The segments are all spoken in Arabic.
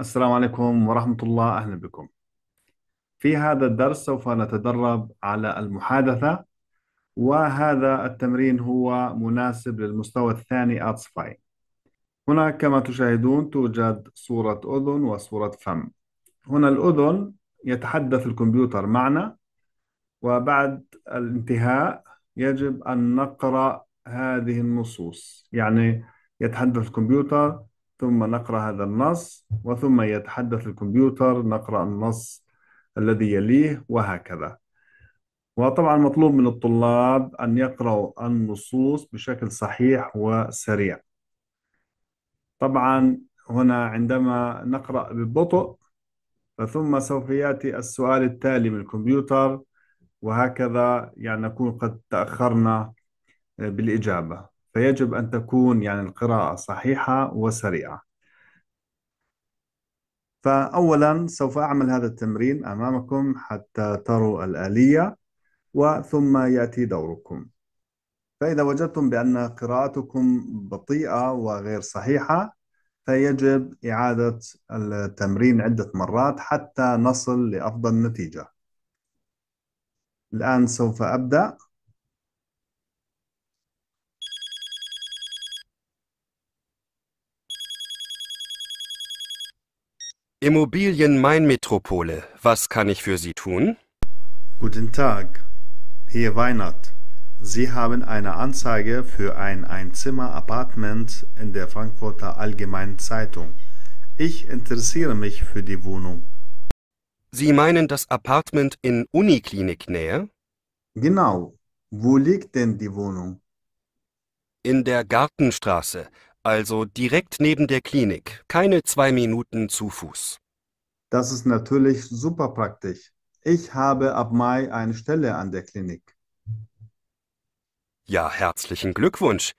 السلام عليكم ورحمة الله أهلا بكم. في هذا الدرس سوف نتدرب على المحادثة وهذا التمرين هو مناسب للمستوى الثاني أتسفاي. هنا كما تشاهدون توجد صورة أذن وصورة فم. هنا الأذن يتحدث الكمبيوتر معنا وبعد الانتهاء يجب أن نقرأ هذه النصوص يعني يتحدث الكمبيوتر ثم نقرأ هذا النص وثم يتحدث الكمبيوتر نقرأ النص الذي يليه وهكذا وطبعا مطلوب من الطلاب أن يقرأوا النصوص بشكل صحيح وسريع طبعا هنا عندما نقرأ ببطء ثم سوف يأتي السؤال التالي من الكمبيوتر وهكذا يعني نكون قد تأخرنا بالإجابة فيجب أن تكون يعني القراءة صحيحة وسريعة فأولا سوف أعمل هذا التمرين أمامكم حتى تروا الآلية وثم يأتي دوركم فإذا وجدتم بأن قراءتكم بطيئة وغير صحيحة فيجب إعادة التمرين عدة مرات حتى نصل لأفضل نتيجة الآن سوف أبدأ Immobilien Mainmetropole, was kann ich für Sie tun? Guten Tag, hier Weinert. Sie haben eine Anzeige für ein Einzimmer-Apartment in der Frankfurter Allgemeinen Zeitung. Ich interessiere mich für die Wohnung. Sie meinen das Apartment in Unikliniknähe? Genau. Wo liegt denn die Wohnung? In der Gartenstraße, also direkt neben der Klinik, keine zwei Minuten zu Fuß. Das ist natürlich super praktisch. Ich habe ab Mai eine Stelle an der Klinik. Ja, herzlichen Glückwunsch.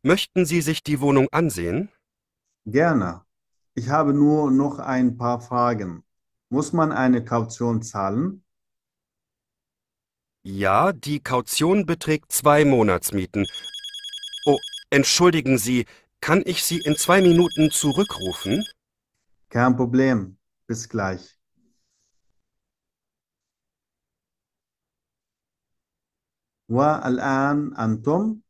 Möchten Sie sich die Wohnung ansehen? Gerne. Ich habe nur noch ein paar Fragen. Muss man eine Kaution zahlen? Ja, die Kaution beträgt zwei Monatsmieten. Oh, entschuldigen Sie, kann ich Sie in zwei Minuten zurückrufen? Kein Problem. Bis gleich. والآن أنتم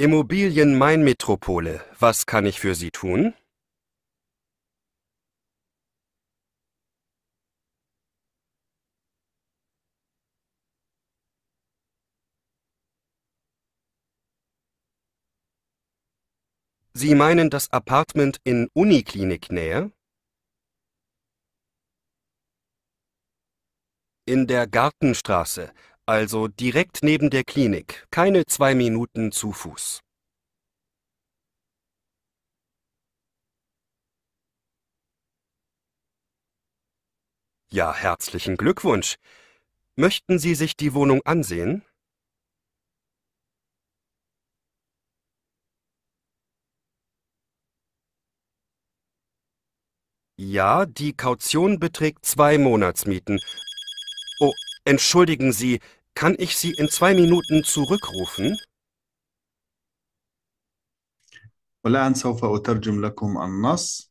Immobilien Mainmetropole. Was kann ich für Sie tun? Sie meinen das Apartment in Unikliniknähe? In der Gartenstraße, also direkt neben der Klinik, keine zwei Minuten zu Fuß. Ja, herzlichen Glückwunsch. Möchten Sie sich die Wohnung ansehen? Ja, die Kaution beträgt zwei Monatsmieten. Oh, entschuldigen Sie, kann ich Sie in zwei Minuten zurückrufen? والآن سوف أترجم لكم النص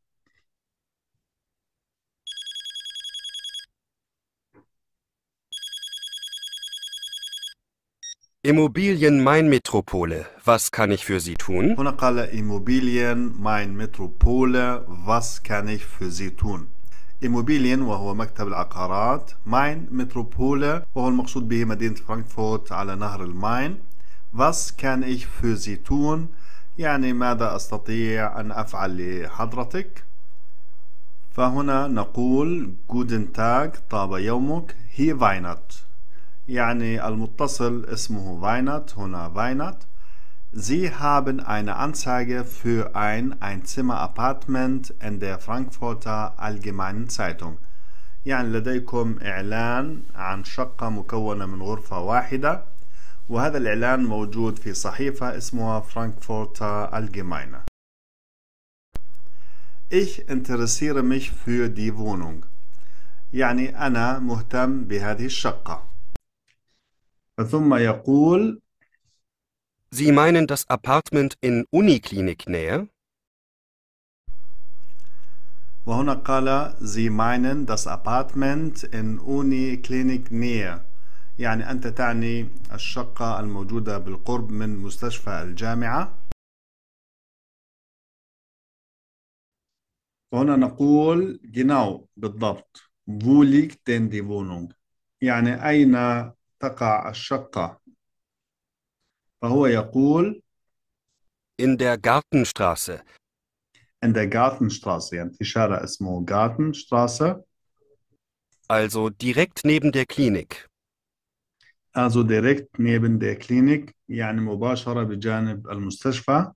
Immobilien Mainmetropole, was kann ich für Sie tun? هنا قال Immobilien Mainmetropole, was kann ich für Sie tun? إيموبيليان وهو مكتب العقارات ماين متروبولا وهو المقصود به مدينة فرانكفورت على نهر الماين Was kann ich für Sie tun? يعني ماذا أستطيع أن أفعل لحضرتك؟ فهنا نقول Guten Tag طاب يومك هي Weihnacht يعني المتصل اسمه Weihnacht هنا Weihnacht Sie haben eine Anzeige für ein Einzimmer-Apartment in der Frankfurter Allgemeinen Zeitung يعني لديكم إعلان عن شقة مكونة من غرفة واحدة وهذا الإعلان موجود في صحيفة اسمها Frankfurter Allgemeine Ich interessiere mich für die Wohnung يعني أنا مهتم بهذه الشقة ثم يقول Sie meinen das Apartment in Uniklinik Nähe? وهنا قال Sie meinen das Apartment in Uniklinik Nähe. يعني أنت تعني الشقة الموجودة بالقرب من مستشفى الجامعة وهنا نقول genau بالضبط Wo liegt denn die Wohnung؟ يعني أين تقع الشقة فهو يقول In der Gartenstraße. In der Gartenstraße. يعني في شارع اسمه Gartenstraße. Also direkt neben der Klinik. Also direkt neben der Klinik. يعني مباشرة بجانب المستشفى.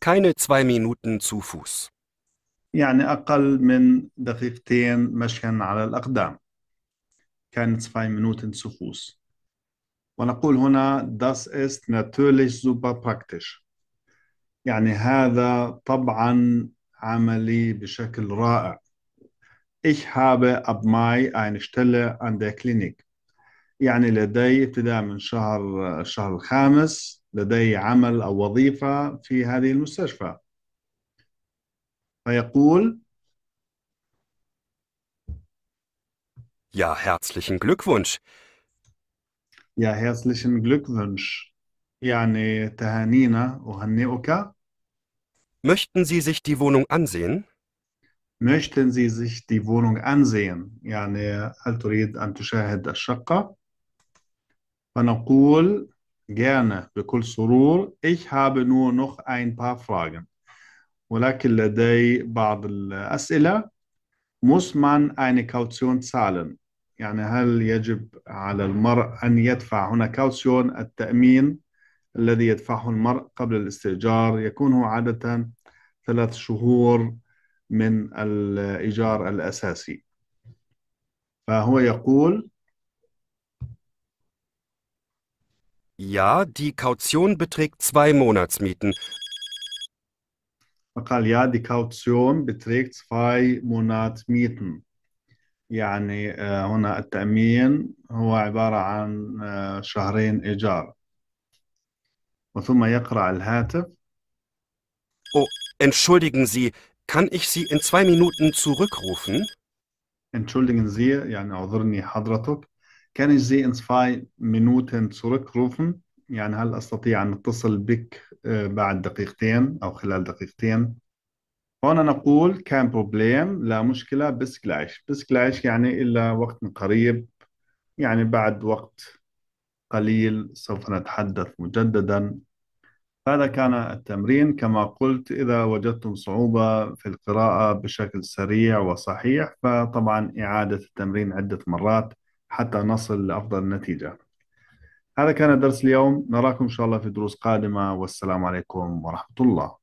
Keine zwei Minuten zu Fuß. يعني أقل من دقيقتين مشيا على الأقدام. Keine zwei Minuten zu Fuß. ونقول هنا das ist natürlich super praktisch يعني هذا طبعا عملي بشكل رائع Ich habe ab Mai eine Stelle an der Klinik يعني لدي ابتداء من شهر الشهر الخامس لدي عمل أو وظيفة في هذه المستشفى فيقول Ja, herzlichen Glückwunsch. Ja, herzlichen Glückwunsch. يعني tahanina أهنئك. Möchten Sie sich die Wohnung ansehen? Möchten Sie sich die Wohnung ansehen؟ يعني هل تريد أن تشاهد الشقة؟ فنقول gerne بكل سرور ich habe nur noch ein paar Fragen ولكن لدي بعض الأسئلة muss man eine Kaution zahlen يعني هل يجب على المرء أن يدفع هنا كاوسيون التأمين الذي يدفعه المرء قبل الاستئجار يكون هو عادة ثلاث شهور من الإيجار الأساسي فهو يقول Ja, die Kaution beträgt zwei Monatsmieten. فقال er ja, die Kaution beträgt zwei Monatsmieten. يعني آه، هنا التأمين هو عبارة عن آه، شهرين إيجار وثم يقرأ الهاتف Oh, entschuldigen Sie, kann ich Sie in zwei Minuten zurückrufen? Entschuldigen Sie, يعني اعذرني حضرتك kann ich Sie in zwei Minuten zurückrufen؟ يعني هل أستطيع أن أتصل بك آه، بعد دقيقتين أو خلال دقيقتين؟ هون نقول كان بروبليم لا كلاش بس كلاش يعني إلا وقت قريب يعني بعد وقت قليل سوف نتحدث مجددا هذا كان التمرين كما قلت إذا وجدتم صعوبة في القراءة بشكل سريع وصحيح فطبعا إعادة التمرين عدة مرات حتى نصل لأفضل نتيجة هذا كان درس اليوم نراكم إن شاء الله في دروس قادمة والسلام عليكم ورحمة الله